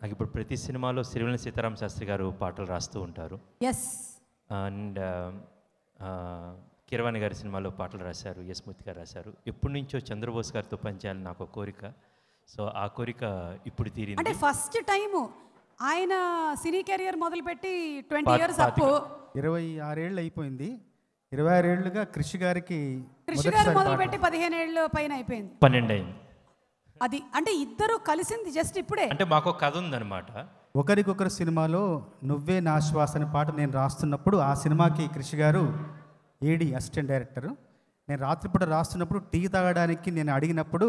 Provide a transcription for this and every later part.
నాకు ఇప్పుడు ప్రతి సినిమాలో సిరివెల సీతారాం శాస్త్రి గారు పాటలు రాస్తూ ఉంటారు ఎస్ అండ్ కిరవాణి గారి సినిమాలో పాటలు రాశారు యశ్మూర్తి గారు రాశారు ఎప్పటి నుంచో చంద్రబోస్ గారితో పనిచేయాలని నాకు కోరిక సో ఆ కోరిక ఇప్పుడు తీరింది అంటే ఫస్ట్ టైం ఆయన సినీ కెరియర్ మొదలుపెట్టి ట్వంటీ ఇయర్స్ అప్ ఇరవై ఆరేళ్ళు అయిపోయింది ఇరవై ఏళ్ళుగా కృషి గారికి కృషి గారు మొదలుపెట్టి పదిహేను ఏళ్ళు పైన అయిపోయింది పన్నెండు అయింది అది అంటే ఇద్దరు కలిసింది జస్ట్ ఇప్పుడే అంటే మాకు కథ ఉందన్నమాట ఒకరికొకరు సినిమాలో నువ్వే నా శ్వాస అనే పాట నేను రాస్తున్నప్పుడు ఆ సినిమాకి కృషి గారు ఏడి అసిస్టెంట్ డైరెక్టర్ నేను రాత్రిపూట రాస్తున్నప్పుడు టీ తాగడానికి నేను అడిగినప్పుడు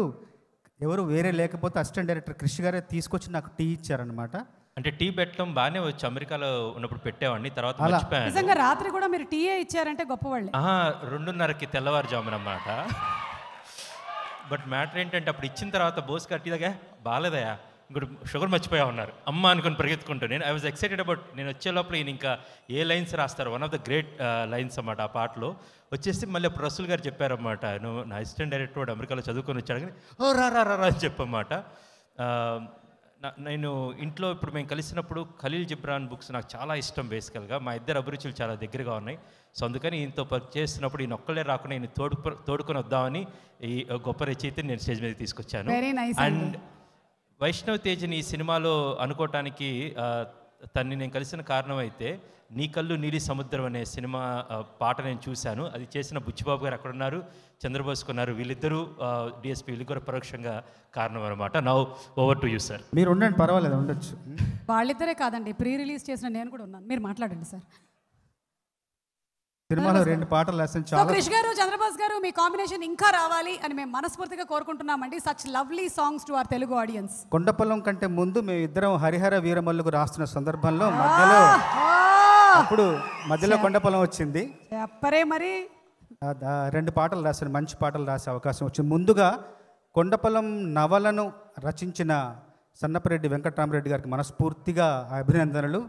ఎవరు వేరే లేకపోతే అసిస్టెంట్ డైరెక్టర్ కృషి గారే తీసుకొచ్చి నాకు టీ ఇచ్చారనమాట అంటే టీ పెట్టడం బాగానే వచ్చి అమెరికాలో ఉన్నప్పుడు పెట్టేవాడిని తర్వాత నిజంగా రాత్రి కూడా మీరు టీయే ఇచ్చారంటే గొప్పవాళ్ళు రెండున్నరకి తెల్లవారుజామున అన్నమాట బట్ మ్యాటర్ ఏంటంటే అప్పుడు ఇచ్చిన తర్వాత బోస్ కట్టిదాగా బాగాలేదయా ఇంకోటి షుగర్ మర్చిపోయా ఉన్నారు అమ్మ అనుకుని పరిగెత్తుకుంటూ నేను ఐ వాజ్ ఎక్సైటెడ్ అబౌట్ నేను వచ్చే లోపల ఈయన ఇంకా ఏ లైన్స్ రాస్తారు one of the great lines అన్నమాట ఆ పాటలో వచ్చేసి మళ్ళీ అప్పుడు రసూల్ గారు చెప్పారన్నమాట నువ్వు నా అసిస్టెంట్ డైరెక్టర్ వాడు అమెరికాలో చదువుకొని వచ్చాడు కానీ ఓ రా రా రా అని చెప్పమాట నేను ఇంట్లో ఇప్పుడు మేము కలిసినప్పుడు ఖలీల్ జిబ్రాన్ బుక్స్ నాకు చాలా ఇష్టం బేసికల్గా మా ఇద్దరు అభిరుచులు చాలా దగ్గరగా ఉన్నాయి సో అందుకని ఈయనతో చేస్తున్నప్పుడు ఈయన ఒక్కళ్ళే రాకుండా ఈయన తోడు తోడుకొని వద్దామని ఈ గొప్ప రచయితని నేను స్టేజ్ మీద తీసుకొచ్చాను అండ్ వైష్ణవ్ తేజ్ని ఈ సినిమాలో అనుకోవటానికి తన్ని నేను కలిసిన కారణం అయితే నీ కళ్ళు నీలి సముద్రం అనే సినిమా పాట నేను చూశాను అది చేసిన బుచ్చిబాబు గారు అక్కడ ఉన్నారు ఉన్నారు వీళ్ళిద్దరూ డిఎస్పీ వీళ్ళు కూడా పరోక్షంగా కారణం అనమాట now over to you sir మీరు ఉండండి పర్వాలేదు ఉండొచ్చు వాళ్ళిద్దరే కాదండి ప్రీ రిలీజ్ చేసిన నేను కూడా ఉన్నాను మీరు మాట్లాడండి సార్ తిరుమల రెండు పాటలు లెసన్ చాలా క్రిష్ గారు చంద్రబాస్ గారు మీ కాంబినేషన్ ఇంకా రావాలి అని మేము మనస్ఫూర్తిగా కోరుకుంటున్నామండి such lovely songs to our Telugu audience కొండపల్లం కంటే ముందు మేము ఇద్దరం హరిహర వీరమల్లుకు రాస్తున్న సందర్భంలో మధ్యలో అప్పుడు మధ్యలో కొండపల్లం వచ్చింది అప్పరే మరి రెండు పాటలు రాశారు మంచి పాటలు రాసే అవకాశం వచ్చింది ముందుగా కొండపల్లం నవలను రచించిన సన్నపరెడ్డి వెంకటరామరెడ్డి గారికి మనస్ఫూర్తిగా అభినందనలు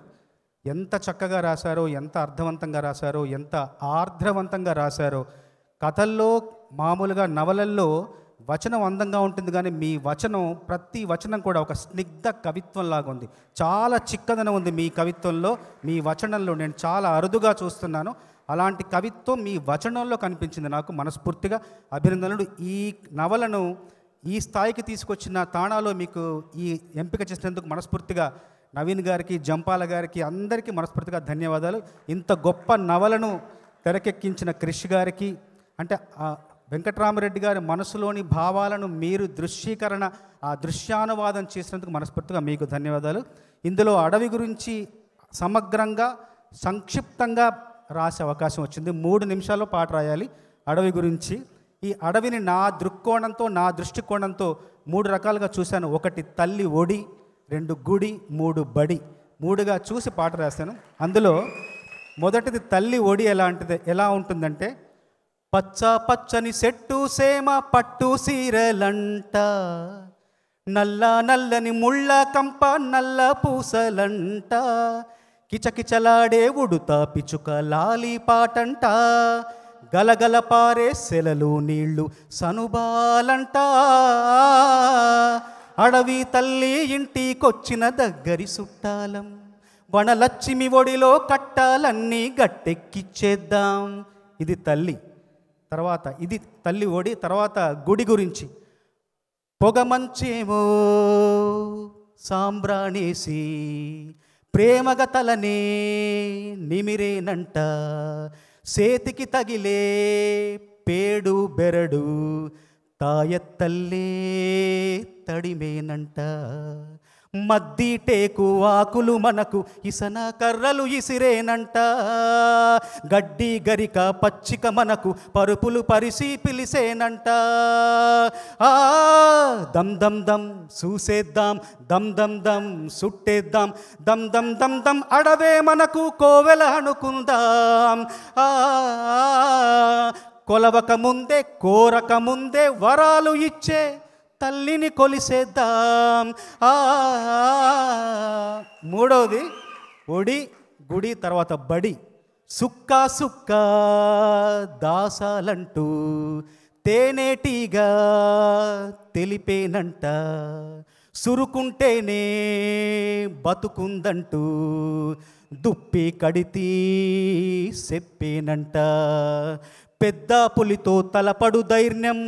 ఎంత చక్కగా రాశారో ఎంత అర్థవంతంగా రాశారో ఎంత ఆర్ద్రవంతంగా రాశారో కథల్లో మామూలుగా నవలల్లో వచనం అందంగా ఉంటుంది కానీ మీ వచనం ప్రతి వచనం కూడా ఒక స్నిగ్ధ కవిత్వంలాగా ఉంది చాలా చిక్కదనం ఉంది మీ కవిత్వంలో మీ వచనంలో నేను చాలా అరుదుగా చూస్తున్నాను అలాంటి కవిత్వం మీ వచనంలో కనిపించింది నాకు మనస్ఫూర్తిగా అభినందనలు ఈ నవలను ఈ స్థాయికి తీసుకొచ్చిన తాణాలో మీకు ఈ ఎంపిక చేసినందుకు మనస్ఫూర్తిగా నవీన్ గారికి జంపాల గారికి అందరికీ మనస్ఫూర్తిగా ధన్యవాదాలు ఇంత గొప్ప నవలను తెరకెక్కించిన క్రిష్ గారికి అంటే వెంకట్రామరెడ్డి గారి మనసులోని భావాలను మీరు దృశ్యీకరణ ఆ దృశ్యానువాదం చేసినందుకు మనస్ఫూర్తిగా మీకు ధన్యవాదాలు ఇందులో అడవి గురించి సమగ్రంగా సంక్షిప్తంగా రాసే అవకాశం వచ్చింది మూడు నిమిషాల్లో పాట రాయాలి అడవి గురించి ఈ అడవిని నా దృక్కోణంతో నా దృష్టికోణంతో మూడు రకాలుగా చూశాను ఒకటి తల్లి ఒడి రెండు గుడి మూడు బడి మూడుగా చూసి పాట రాశాను అందులో మొదటిది తల్లి ఒడి ఎలాంటిది ఎలా ఉంటుందంటే పచ్చ పచ్చని చెట్టు సేమ పట్టు సీరలంట నల్ల నల్లని ముళ్ళ కంప నల్ల పూసలంట కిచకిచలాడే ఉడుత పిచుక లాలి పాటంట గలగల పారే సెలలు నీళ్లు సనుబాలంట అడవి తల్లి ఇంటికొచ్చిన దగ్గరి సుట్టాలం వనలక్ష్మి ఒడిలో కట్టాలన్నీ గట్టెక్కిచ్చేద్దాం ఇది తల్లి తర్వాత ఇది తల్లి ఒడి తర్వాత గుడి గురించి పొగమంచేమో సాంబ్రాణేసి ప్రేమగ తలనే నిమిరేనంట సేతికి తగిలే పేడు బెరడు తడిమేనంట మద్ది టేకు ఆకులు మనకు ఇసన కర్రలు ఇసిరేనంట గడ్డి గరిక పచ్చిక మనకు పరుపులు పరిసి పిలిసేనంట ఆ దమ్ దమ్ దమ్ చూసేద్దాం దమ్ దమ్ దమ్ సుట్టేద్దాం దమ్ దమ్ దమ్ దమ్ అడవే మనకు కోవెల అనుకుందాం ఆ కొలవకముందే కోరకముందే వరాలు ఇచ్చే తల్లిని కొలిసేద్దాం మూడవది ఒడి గుడి తర్వాత బడి సుక్క సుక్క దాసాలంటూ తేనేటిగా తెలిపేనంట సురుకుంటేనే బతుకుందంటూ దుప్పి కడితీ చెప్పేనంట పెద్ద పులితో తలపడు ధైర్యం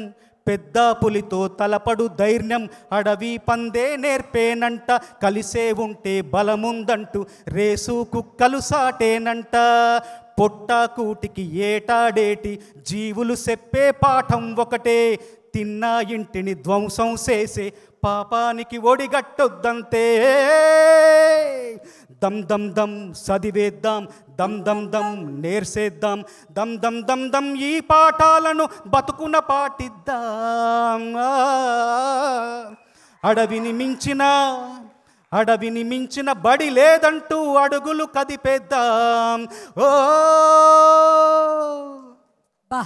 పెద్ద పులితో తలపడు ధైర్యం అడవి పందే నేర్పేనంట కలిసే ఉంటే బలముందంటూ రేసు కుక్కలు సాటేనంట కూటికి ఏటాడేటి జీవులు చెప్పే పాఠం ఒకటే తిన్నా ఇంటిని ధ్వంసం చేసే పాపానికి ఒడిగట్టొద్దంతే దమ్ దమ్ దమ్ చదివేద్దాం దమ్ దమ్ దమ్ నేర్సేద్దాం దమ్ దమ్ దమ్ దమ్ ఈ పాఠాలను బతుకున పాటిద్దాం అడవిని మించిన అడవిని మించిన బడి లేదంటూ అడుగులు కదిపేద్దాం ఓ బా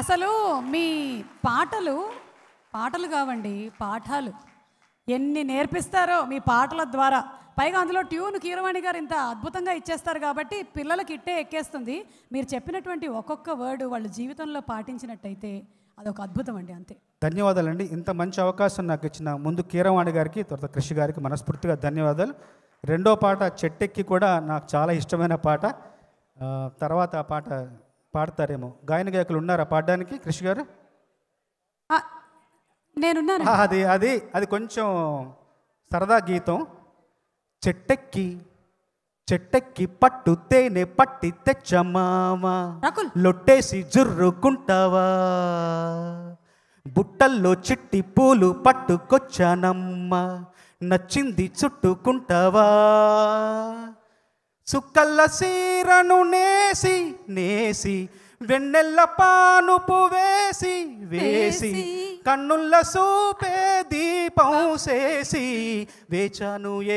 అసలు మీ పాటలు పాటలు కావండి పాఠాలు ఎన్ని నేర్పిస్తారో మీ పాటల ద్వారా పైగా అందులో ట్యూన్ కీరవాణి గారు ఇంత అద్భుతంగా ఇచ్చేస్తారు కాబట్టి పిల్లలకి ఇట్టే ఎక్కేస్తుంది మీరు చెప్పినటువంటి ఒక్కొక్క వర్డ్ వాళ్ళ జీవితంలో పాటించినట్టయితే అదొక అద్భుతం అండి అంతే ధన్యవాదాలండి ఇంత మంచి అవకాశం నాకు ఇచ్చిన ముందు కీరవాణి గారికి తర్వాత కృషి గారికి మనస్ఫూర్తిగా ధన్యవాదాలు రెండో పాట చెట్టెక్కి కూడా నాకు చాలా ఇష్టమైన పాట తర్వాత ఆ పాట పాడతారేమో గాయన గాయకులు ఉన్నారా పాడడానికి కృషి గారు నేను అది అది అది కొంచెం సరదా గీతం చెట్టెక్కి చెట్టెక్కి పట్టు తేనె పట్టి తెచ్చమామా లొట్టేసి జుర్రుకుంటావా బుట్టల్లో చిట్టి పూలు పట్టుకొచ్చానమ్మా నచ్చింది చుట్టుకుంటావా చుక్కల్ల సీరను నేసి నేసి వెన్నెల్ల పానుపు వేసి వేసి కన్నుల్ల సూపే దీపం చేసి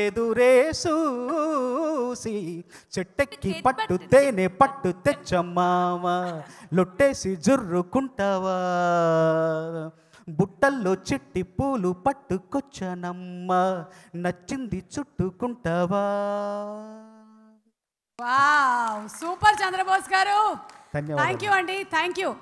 ఎదురే సూసి చెట్టెక్కి పట్టు తేనె పట్టు తెచ్చమ్మావా లొట్టేసి జుర్రుకుంటావా బుట్టల్లో చిట్టి పూలు పట్టుకొచ్చనమ్మ నచ్చింది చుట్టుకుంటావా super Chandrabose garu thank you అండి థ్యాంక్ యూ